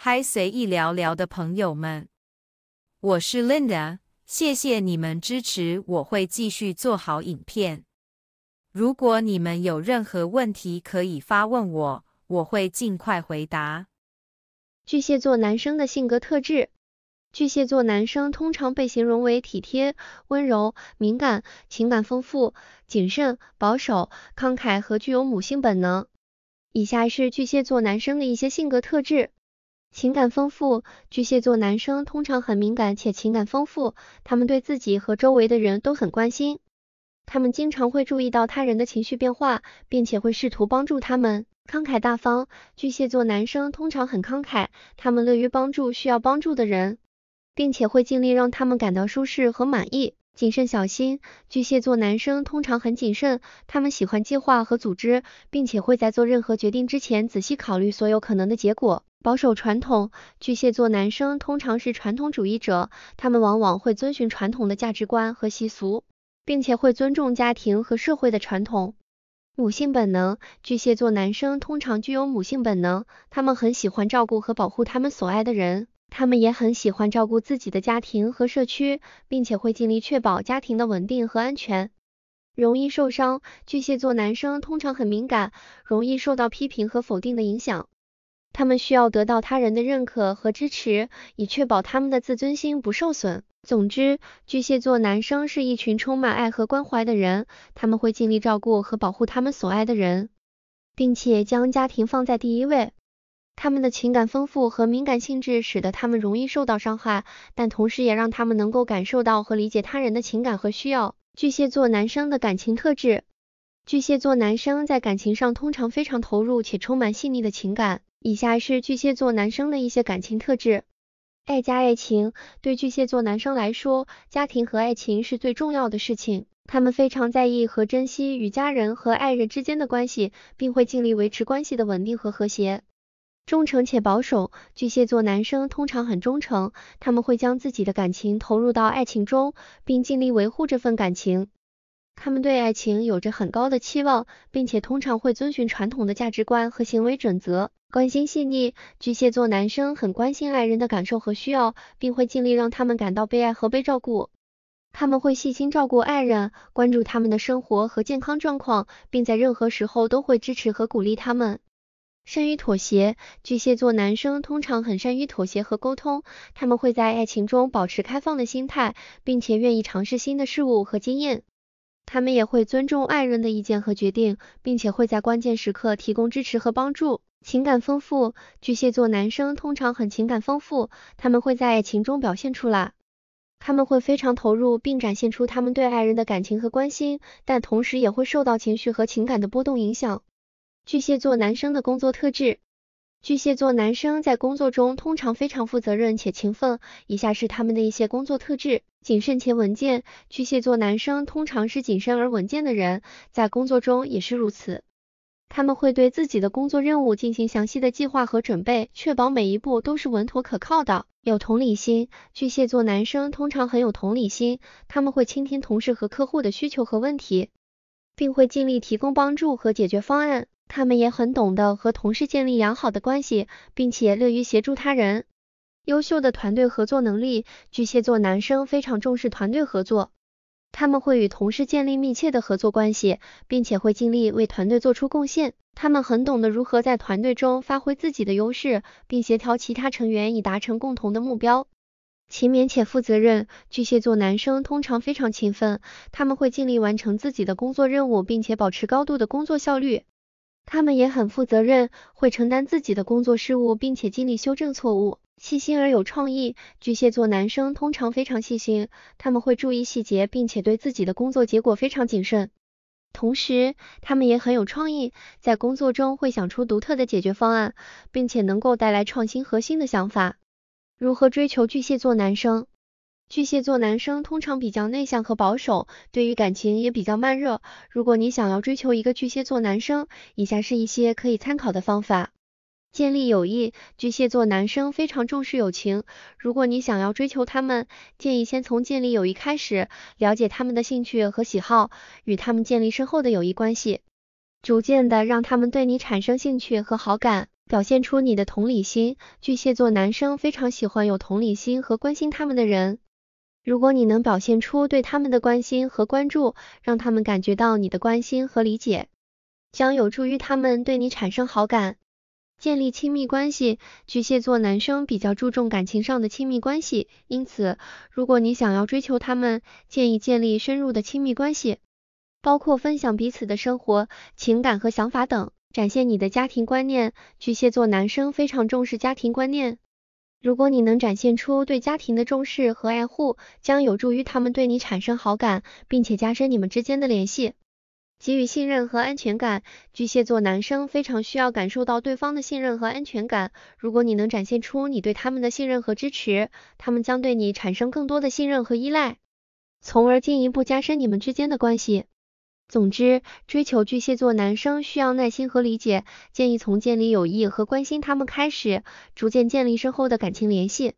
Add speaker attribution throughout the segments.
Speaker 1: 嗨，随意聊聊的朋友们，我是 Linda，谢谢你们支持，我会继续做好影片。如果你们有任何问题，可以发问我，我会尽快回答。巨蟹座男生的性格特质：巨蟹座男生通常被形容为体贴、温柔、敏感、情感丰富、谨慎、保守、慷慨和具有母性本能。以下是巨蟹座男生的一些性格特质。情感丰富，巨蟹座男生通常很敏感且情感丰富，他们对自己和周围的人都很关心。他们经常会注意到他人的情绪变化，并且会试图帮助他们。慷慨大方，巨蟹座男生通常很慷慨，他们乐于帮助需要帮助的人，并且会尽力让他们感到舒适和满意。谨慎小心，巨蟹座男生通常很谨慎，他们喜欢计划和组织，并且会在做任何决定之前仔细考虑所有可能的结果。保守传统，巨蟹座男生通常是传统主义者，他们往往会遵循传统的价值观和习俗，并且会尊重家庭和社会的传统。母性本能，巨蟹座男生通常具有母性本能，他们很喜欢照顾和保护他们所爱的人，他们也很喜欢照顾自己的家庭和社区，并且会尽力确保家庭的稳定和安全。容易受伤，巨蟹座男生通常很敏感，容易受到批评和否定的影响。他们需要得到他人的认可和支持，以确保他们的自尊心不受损。总之，巨蟹座男生是一群充满爱和关怀的人，他们会尽力照顾和保护他们所爱的人，并且将家庭放在第一位。他们的情感丰富和敏感性质使得他们容易受到伤害，但同时也让他们能够感受到和理解他人的情感和需要。巨蟹座男生的感情特质，巨蟹座男生在感情上通常非常投入且充满细腻的情感。以下是巨蟹座男生的一些感情特质：爱加爱情。对巨蟹座男生来说，家庭和爱情是最重要的事情。他们非常在意和珍惜与家人和爱人之间的关系，并会尽力维持关系的稳定和和谐。忠诚且保守，巨蟹座男生通常很忠诚，他们会将自己的感情投入到爱情中，并尽力维护这份感情。他们对爱情有着很高的期望，并且通常会遵循传统的价值观和行为准则。关心细腻，巨蟹座男生很关心爱人的感受和需要，并会尽力让他们感到被爱和被照顾。他们会细心照顾爱人，关注他们的生活和健康状况，并在任何时候都会支持和鼓励他们。善于妥协，巨蟹座男生通常很善于妥协和沟通。他们会在爱情中保持开放的心态，并且愿意尝试新的事物和经验。他们也会尊重爱人的意见和决定，并且会在关键时刻提供支持和帮助。情感丰富，巨蟹座男生通常很情感丰富，他们会在爱情中表现出来。他们会非常投入，并展现出他们对爱人的感情和关心，但同时也会受到情绪和情感的波动影响。巨蟹座男生的工作特质，巨蟹座男生在工作中通常非常负责任且勤奋，以下是他们的一些工作特质：谨慎且稳健。巨蟹座男生通常是谨慎而稳健的人，在工作中也是如此。他们会对自己的工作任务进行详细的计划和准备，确保每一步都是稳妥可靠的。有同理心，巨蟹座男生通常很有同理心，他们会倾听同事和客户的需求和问题，并会尽力提供帮助和解决方案。他们也很懂得和同事建立良好的关系，并且乐于协助他人。优秀的团队合作能力，巨蟹座男生非常重视团队合作。他们会与同事建立密切的合作关系，并且会尽力为团队做出贡献。他们很懂得如何在团队中发挥自己的优势，并协调其他成员以达成共同的目标。勤勉且负责任，巨蟹座男生通常非常勤奋，他们会尽力完成自己的工作任务，并且保持高度的工作效率。他们也很负责任，会承担自己的工作失误，并且尽力修正错误。细心而有创意，巨蟹座男生通常非常细心，他们会注意细节，并且对自己的工作结果非常谨慎。同时，他们也很有创意，在工作中会想出独特的解决方案，并且能够带来创新核心的想法。如何追求巨蟹座男生？巨蟹座男生通常比较内向和保守，对于感情也比较慢热。如果你想要追求一个巨蟹座男生，以下是一些可以参考的方法。建立友谊，巨蟹座男生非常重视友情。如果你想要追求他们，建议先从建立友谊开始，了解他们的兴趣和喜好，与他们建立深厚的友谊关系，逐渐的让他们对你产生兴趣和好感。表现出你的同理心，巨蟹座男生非常喜欢有同理心和关心他们的人。如果你能表现出对他们的关心和关注，让他们感觉到你的关心和理解，将有助于他们对你产生好感。建立亲密关系，巨蟹座男生比较注重感情上的亲密关系，因此，如果你想要追求他们，建议建立深入的亲密关系，包括分享彼此的生活、情感和想法等，展现你的家庭观念。巨蟹座男生非常重视家庭观念，如果你能展现出对家庭的重视和爱护，将有助于他们对你产生好感，并且加深你们之间的联系。给予信任和安全感，巨蟹座男生非常需要感受到对方的信任和安全感。如果你能展现出你对他们的信任和支持，他们将对你产生更多的信任和依赖，从而进一步加深你们之间的关系。总之，追求巨蟹座男生需要耐心和理解，建议从建立友谊和关心他们开始，逐渐建立深厚的感情联系。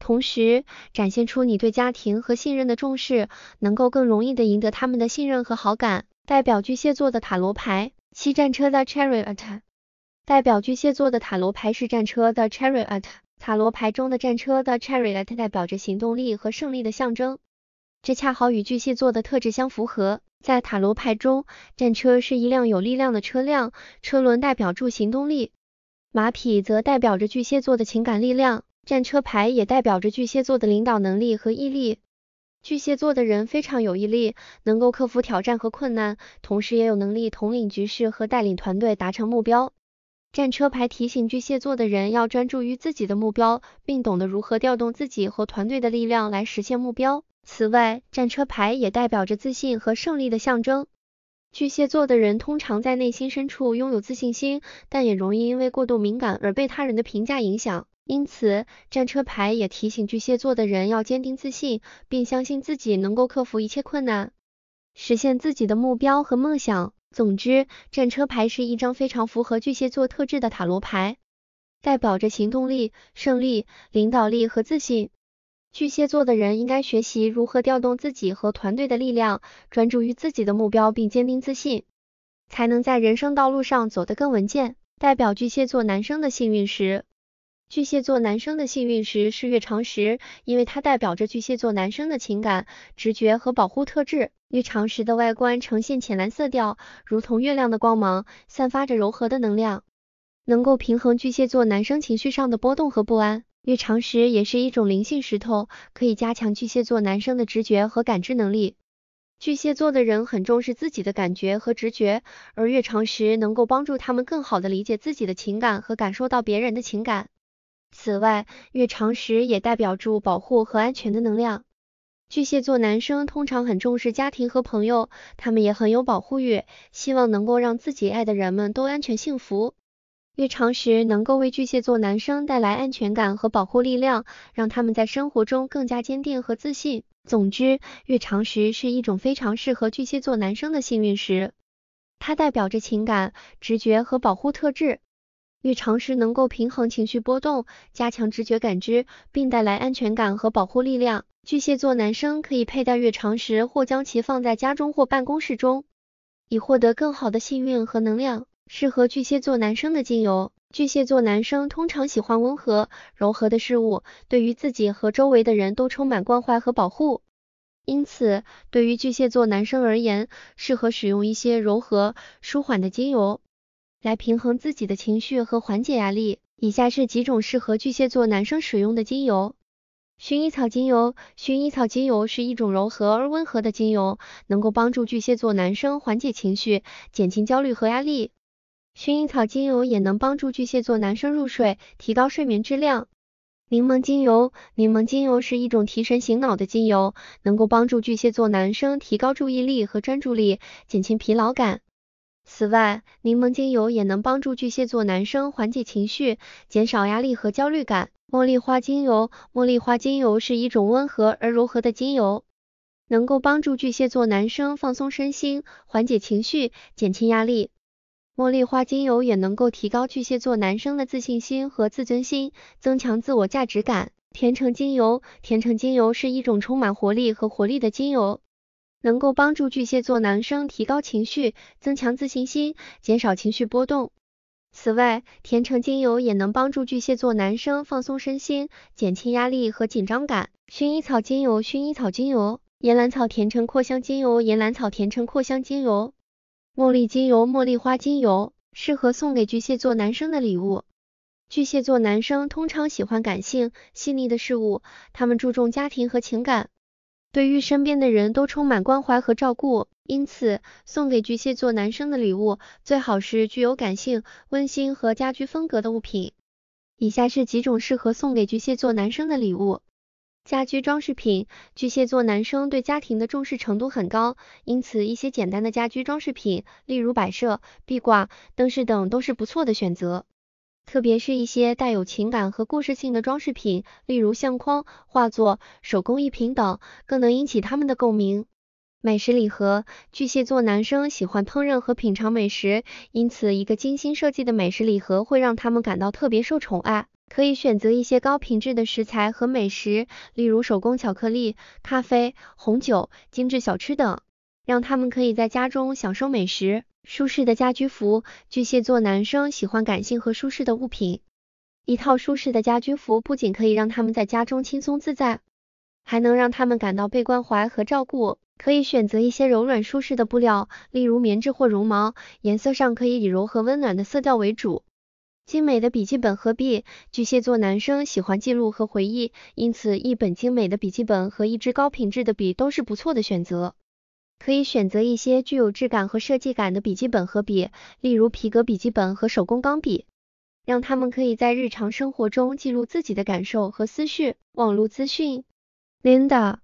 Speaker 1: 同时，展现出你对家庭和信任的重视，能够更容易的赢得他们的信任和好感。代表巨蟹座的塔罗牌七战车的 Chariot。代表巨蟹座的塔罗牌是战车的 Chariot。塔罗牌中的战车的 Chariot 代表着行动力和胜利的象征，这恰好与巨蟹座的特质相符合。在塔罗牌中，战车是一辆有力量的车辆，车轮代表住行动力，马匹则代表着巨蟹座的情感力量。战车牌也代表着巨蟹座的领导能力和毅力。巨蟹座的人非常有毅力，能够克服挑战和困难，同时也有能力统领局势和带领团队达成目标。战车牌提醒巨蟹座的人要专注于自己的目标，并懂得如何调动自己和团队的力量来实现目标。此外，战车牌也代表着自信和胜利的象征。巨蟹座的人通常在内心深处拥有自信心，但也容易因为过度敏感而被他人的评价影响。因此，战车牌也提醒巨蟹座的人要坚定自信，并相信自己能够克服一切困难，实现自己的目标和梦想。总之，战车牌是一张非常符合巨蟹座特质的塔罗牌，代表着行动力、胜利、领导力和自信。巨蟹座的人应该学习如何调动自己和团队的力量，专注于自己的目标，并坚定自信，才能在人生道路上走得更稳健。代表巨蟹座男生的幸运石。巨蟹座男生的幸运石是月长石，因为它代表着巨蟹座男生的情感、直觉和保护特质。月长石的外观呈现浅蓝色调，如同月亮的光芒，散发着柔和的能量，能够平衡巨蟹座男生情绪上的波动和不安。月长石也是一种灵性石头，可以加强巨蟹座男生的直觉和感知能力。巨蟹座的人很重视自己的感觉和直觉，而月长石能够帮助他们更好的理解自己的情感和感受到别人的情感。此外，月长石也代表住保护和安全的能量。巨蟹座男生通常很重视家庭和朋友，他们也很有保护欲，希望能够让自己爱的人们都安全幸福。月长石能够为巨蟹座男生带来安全感和保护力量，让他们在生活中更加坚定和自信。总之，月长石是一种非常适合巨蟹座男生的幸运石，它代表着情感、直觉和保护特质。月长石能够平衡情绪波动，加强直觉感知，并带来安全感和保护力量。巨蟹座男生可以佩戴月长石，或将其放在家中或办公室中，以获得更好的幸运和能量。适合巨蟹座男生的精油。巨蟹座男生通常喜欢温和、柔和的事物，对于自己和周围的人都充满关怀和保护。因此，对于巨蟹座男生而言，适合使用一些柔和、舒缓的精油。来平衡自己的情绪和缓解压力。以下是几种适合巨蟹座男生使用的精油：薰衣草精油，薰衣草精油是一种柔和而温和的精油，能够帮助巨蟹座男生缓解情绪，减轻焦虑和压力。薰衣草精油也能帮助巨蟹座男生入睡，提高睡眠质量。柠檬精油，柠檬精油是一种提神醒脑的精油，能够帮助巨蟹座男生提高注意力和专注力，减轻疲劳感。此外，柠檬精油也能帮助巨蟹座男生缓解情绪，减少压力和焦虑感。茉莉花精油，茉莉花精油是一种温和而柔和的精油，能够帮助巨蟹座男生放松身心，缓解情绪，减轻压力。茉莉花精油也能够提高巨蟹座男生的自信心和自尊心，增强自我价值感。甜橙精油，甜橙精油是一种充满活力和活力的精油。能够帮助巨蟹座男生提高情绪，增强自信心，减少情绪波动。此外，甜橙精油也能帮助巨蟹座男生放松身心，减轻压力和紧张感。薰衣草精油、薰衣草精油、岩兰草甜橙扩香精油、岩兰草甜橙扩香精油、茉莉精油、茉莉花精油，适合送给巨蟹座男生的礼物。巨蟹座男生通常喜欢感性、细腻的事物，他们注重家庭和情感。对于身边的人都充满关怀和照顾，因此送给巨蟹座男生的礼物最好是具有感性、温馨和家居风格的物品。以下是几种适合送给巨蟹座男生的礼物：家居装饰品。巨蟹座男生对家庭的重视程度很高，因此一些简单的家居装饰品，例如摆设、壁挂、灯饰等，都是不错的选择。特别是一些带有情感和故事性的装饰品，例如相框、画作、手工艺品等，更能引起他们的共鸣。美食礼盒，巨蟹座男生喜欢烹饪和品尝美食，因此一个精心设计的美食礼盒会让他们感到特别受宠爱。可以选择一些高品质的食材和美食，例如手工巧克力、咖啡、红酒、精致小吃等，让他们可以在家中享受美食。舒适的家居服，巨蟹座男生喜欢感性和舒适的物品。一套舒适的家居服不仅可以让他们在家中轻松自在，还能让他们感到被关怀和照顾。可以选择一些柔软舒适的布料，例如棉质或绒毛，颜色上可以以柔和温暖的色调为主。精美的笔记本和笔，巨蟹座男生喜欢记录和回忆，因此一本精美的笔记本和一支高品质的笔都是不错的选择。可以选择一些具有质感和设计感的笔记本和笔，例如皮革笔记本和手工钢笔，让他们可以在日常生活中记录自己的感受和思绪、网络资讯。Linda。